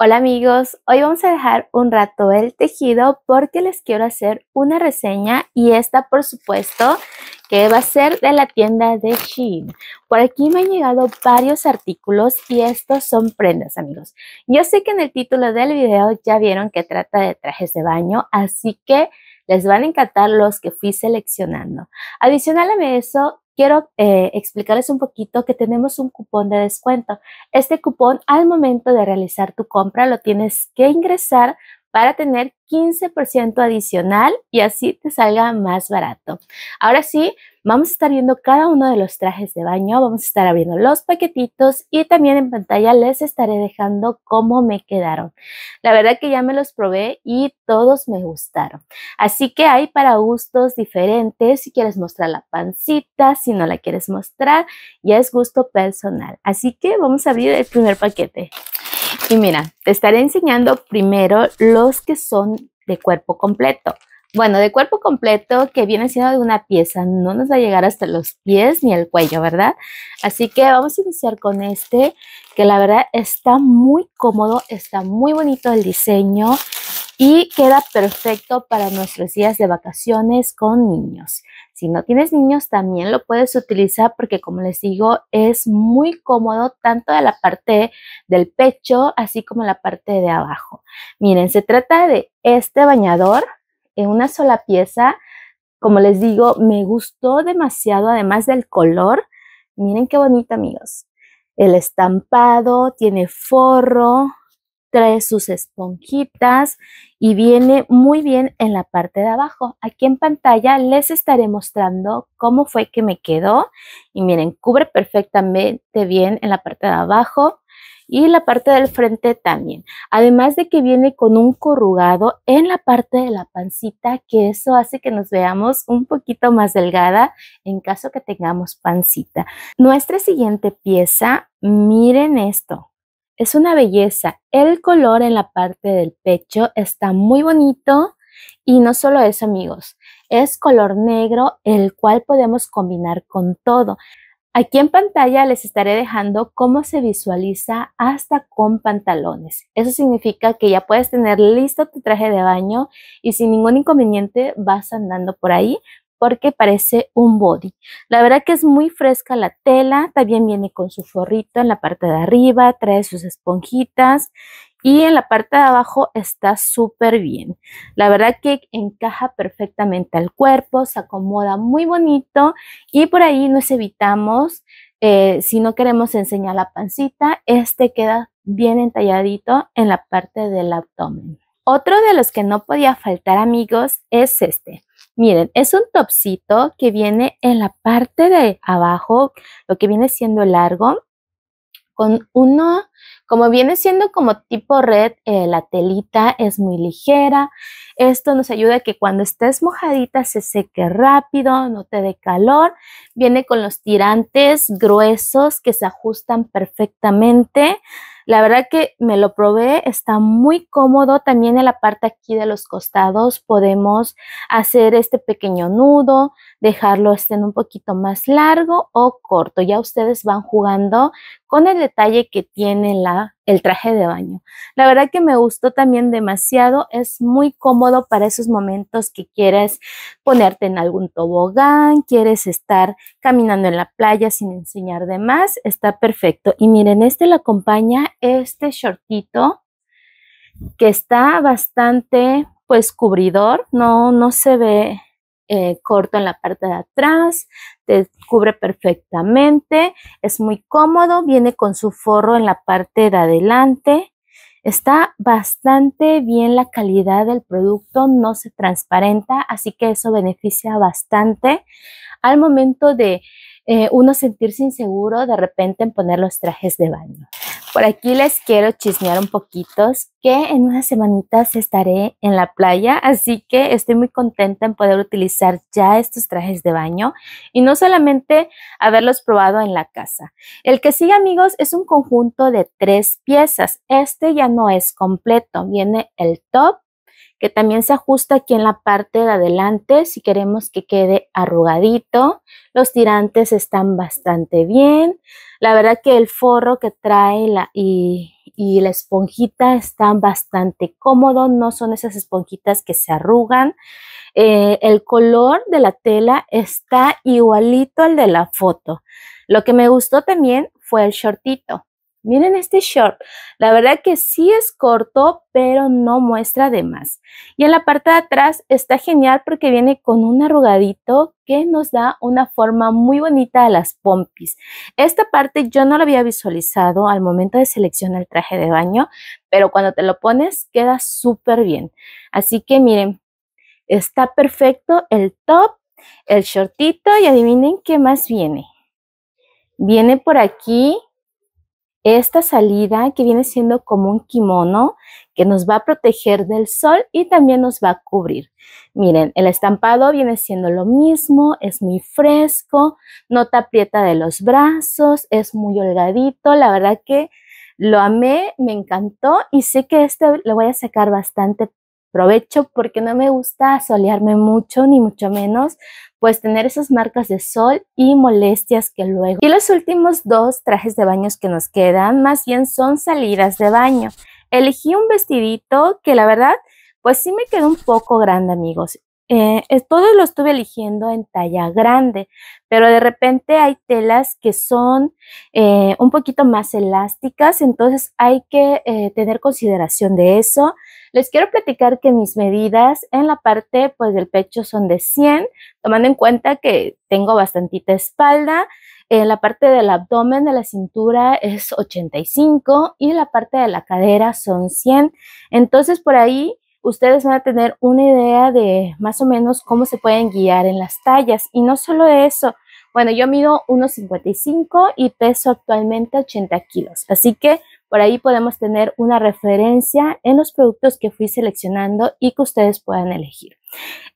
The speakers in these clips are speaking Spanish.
Hola amigos, hoy vamos a dejar un rato el tejido porque les quiero hacer una reseña y esta por supuesto que va a ser de la tienda de Shein. Por aquí me han llegado varios artículos y estos son prendas, amigos. Yo sé que en el título del video ya vieron que trata de trajes de baño, así que les van a encantar los que fui seleccionando. Adicional a eso, quiero eh, explicarles un poquito que tenemos un cupón de descuento. Este cupón al momento de realizar tu compra lo tienes que ingresar para tener 15% adicional y así te salga más barato. Ahora sí, vamos a estar viendo cada uno de los trajes de baño, vamos a estar abriendo los paquetitos y también en pantalla les estaré dejando cómo me quedaron. La verdad que ya me los probé y todos me gustaron. Así que hay para gustos diferentes, si quieres mostrar la pancita, si no la quieres mostrar, ya es gusto personal. Así que vamos a abrir el primer paquete. Y mira, te estaré enseñando primero los que son de cuerpo completo. Bueno, de cuerpo completo que viene siendo de una pieza, no nos va a llegar hasta los pies ni el cuello, ¿verdad? Así que vamos a iniciar con este, que la verdad está muy cómodo, está muy bonito el diseño y queda perfecto para nuestros días de vacaciones con niños. Si no tienes niños, también lo puedes utilizar porque, como les digo, es muy cómodo tanto de la parte del pecho, así como la parte de abajo. Miren, se trata de este bañador en una sola pieza. Como les digo, me gustó demasiado, además del color. Miren qué bonito, amigos. El estampado tiene forro, trae sus esponjitas y viene muy bien en la parte de abajo. Aquí en pantalla les estaré mostrando cómo fue que me quedó y miren, cubre perfectamente bien en la parte de abajo y la parte del frente también. Además de que viene con un corrugado en la parte de la pancita, que eso hace que nos veamos un poquito más delgada en caso que tengamos pancita. Nuestra siguiente pieza, miren esto, es una belleza. El color en la parte del pecho está muy bonito y no solo eso amigos, es color negro el cual podemos combinar con todo. Aquí en pantalla les estaré dejando cómo se visualiza hasta con pantalones. Eso significa que ya puedes tener listo tu traje de baño y sin ningún inconveniente vas andando por ahí porque parece un body. La verdad que es muy fresca la tela, también viene con su forrito en la parte de arriba, trae sus esponjitas y en la parte de abajo está súper bien. La verdad que encaja perfectamente al cuerpo, se acomoda muy bonito y por ahí nos evitamos, eh, si no queremos enseñar la pancita, este queda bien entalladito en la parte del abdomen. Otro de los que no podía faltar amigos es este. Miren, es un topsito que viene en la parte de abajo, lo que viene siendo largo, con uno, como viene siendo como tipo red, eh, la telita es muy ligera. Esto nos ayuda a que cuando estés mojadita se seque rápido, no te dé calor. Viene con los tirantes gruesos que se ajustan perfectamente. La verdad que me lo probé, está muy cómodo. También en la parte aquí de los costados podemos hacer este pequeño nudo, dejarlo estén un poquito más largo o corto. Ya ustedes van jugando con el detalle que tiene la el traje de baño. La verdad que me gustó también demasiado, es muy cómodo para esos momentos que quieres ponerte en algún tobogán, quieres estar caminando en la playa sin enseñar de más, está perfecto. Y miren, este le acompaña este shortito que está bastante pues cubridor, no no se ve eh, corto en la parte de atrás, te cubre perfectamente, es muy cómodo, viene con su forro en la parte de adelante. Está bastante bien la calidad del producto, no se transparenta, así que eso beneficia bastante al momento de eh, uno sentirse inseguro de repente en poner los trajes de baño. Por aquí les quiero chismear un poquito que en unas semanitas estaré en la playa, así que estoy muy contenta en poder utilizar ya estos trajes de baño y no solamente haberlos probado en la casa. El que sigue amigos es un conjunto de tres piezas. Este ya no es completo, viene el top, que también se ajusta aquí en la parte de adelante si queremos que quede arrugadito. Los tirantes están bastante bien. La verdad que el forro que trae la, y, la esponjita están bastante cómodos, no son esas esponjitas que se arrugan. Eh, el color de la tela está igualito al de la foto. Lo que me gustó también fue el shortito. Miren este short. La verdad que sí es corto, pero no muestra de más. Y en la parte de atrás está genial porque viene con un arrugadito que nos da una forma muy bonita a las pompis. Esta parte yo no la había visualizado al momento de seleccionar el traje de baño, pero cuando te lo pones queda súper bien. Así que miren, está perfecto el top, el shortito y adivinen qué más viene. Viene por aquí esta salida que viene siendo como un kimono que nos va a proteger del sol y también nos va a cubrir. Miren, el estampado viene siendo lo mismo, es muy fresco, no te aprieta de los brazos, es muy holgadito, la verdad que lo amé, me encantó y sé que este lo voy a sacar bastante Aprovecho porque no me gusta solearme mucho, ni mucho menos, pues tener esas marcas de sol y molestias que luego. Y los últimos dos trajes de baños que nos quedan, más bien son salidas de baño. Elegí un vestidito que la verdad, pues sí me quedó un poco grande, amigos. Eh, todo lo estuve eligiendo en talla grande, pero de repente hay telas que son eh, un poquito más elásticas, entonces hay que eh, tener consideración de eso. Les quiero platicar que mis medidas en la parte pues, del pecho son de 100, tomando en cuenta que tengo bastantita espalda. En la parte del abdomen de la cintura es 85 y la parte de la cadera son 100. Entonces por ahí ustedes van a tener una idea de más o menos cómo se pueden guiar en las tallas. Y no solo eso, bueno, yo mido 1,55 y peso actualmente 80 kilos, así que por ahí podemos tener una referencia en los productos que fui seleccionando y que ustedes puedan elegir.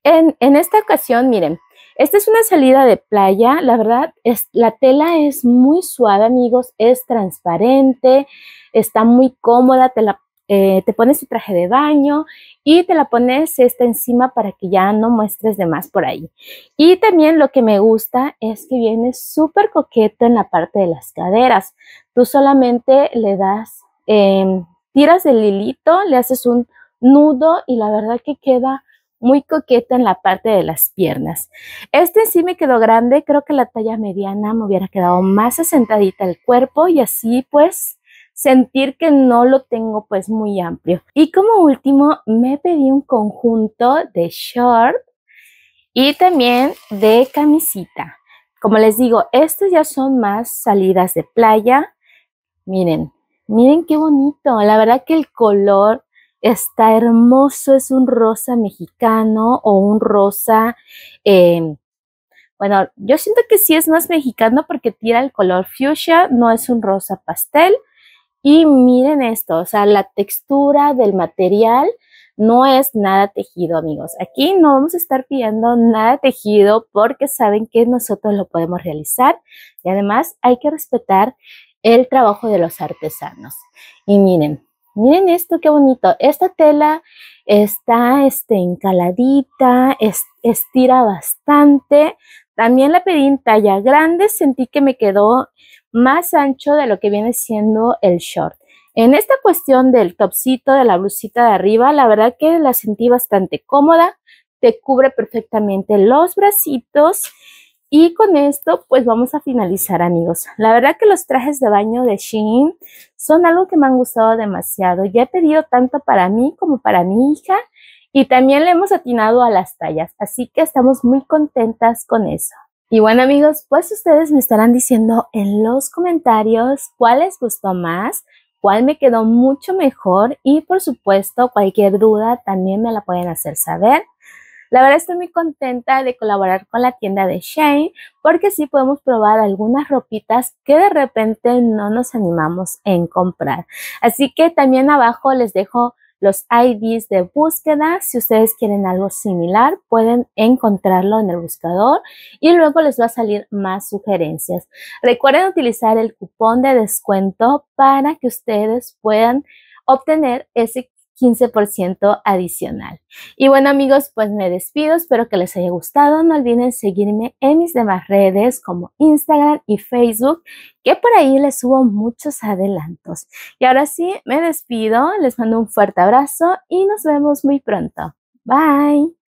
En, esta ocasión, miren, esta es una salida de playa, la verdad, es, la tela es muy suave, amigos, es transparente, está muy cómoda, te la eh, te pones tu traje de baño y te la pones esta encima para que ya no muestres de más por ahí. Y también lo que me gusta es que viene súper coqueto en la parte de las caderas. Tú solamente le das, em, tiras el hilito, le haces un nudo y la verdad que queda muy coqueta en la parte de las piernas. Este sí me quedó grande, creo que la talla mediana me hubiera quedado más asentadita el cuerpo y así pues sentir que no lo tengo pues muy amplio. Y como último, me pedí un conjunto de short y también de camisita. Como les digo, estos ya son más salidas de playa. Miren, miren qué bonito. La verdad que el color está hermoso. Es un rosa mexicano o un rosa... Eh, bueno, yo siento que sí es más mexicano porque tira el color fuchsia, no es un rosa pastel, y miren esto, o sea, la textura del material no es nada tejido, amigos. Aquí no vamos a estar pidiendo nada tejido porque saben que nosotros lo podemos realizar y además hay que respetar el trabajo de los artesanos. Y miren, miren esto, qué bonito. Esta tela está este, encaladita, estira bastante. También la pedí en talla grande, sentí que me quedó más ancho de lo que viene siendo el short. En esta cuestión del topsito, de la blusita de arriba, la verdad que la sentí bastante cómoda, te cubre perfectamente los bracitos y con esto pues vamos a finalizar amigos. La verdad que los trajes de baño de Shein son algo que me han gustado demasiado. Ya he pedido tanto para mí como para mi hija y también le hemos atinado a las tallas, así que estamos muy contentas con eso. Y bueno amigos, pues ustedes me estarán diciendo en los comentarios cuál les gustó más, cuál me quedó mucho mejor y por supuesto cualquier duda también me la pueden hacer saber. La verdad estoy muy contenta de colaborar con la tienda de Shane porque sí podemos probar algunas ropitas que de repente no nos animamos en comprar. Así que también abajo les dejo los IDs de búsqueda. Si ustedes quieren algo similar, pueden encontrarlo en el buscador y luego les va a salir más sugerencias. Recuerden utilizar el cupón de descuento para que ustedes puedan obtener ese 15% adicional. Y bueno amigos, pues me despido, espero que les haya gustado. No olviden seguirme en mis demás redes como Instagram y Facebook, que por ahí les subo muchos adelantos. Y ahora sí, me despido, les mando un fuerte abrazo y nos vemos muy pronto. Bye.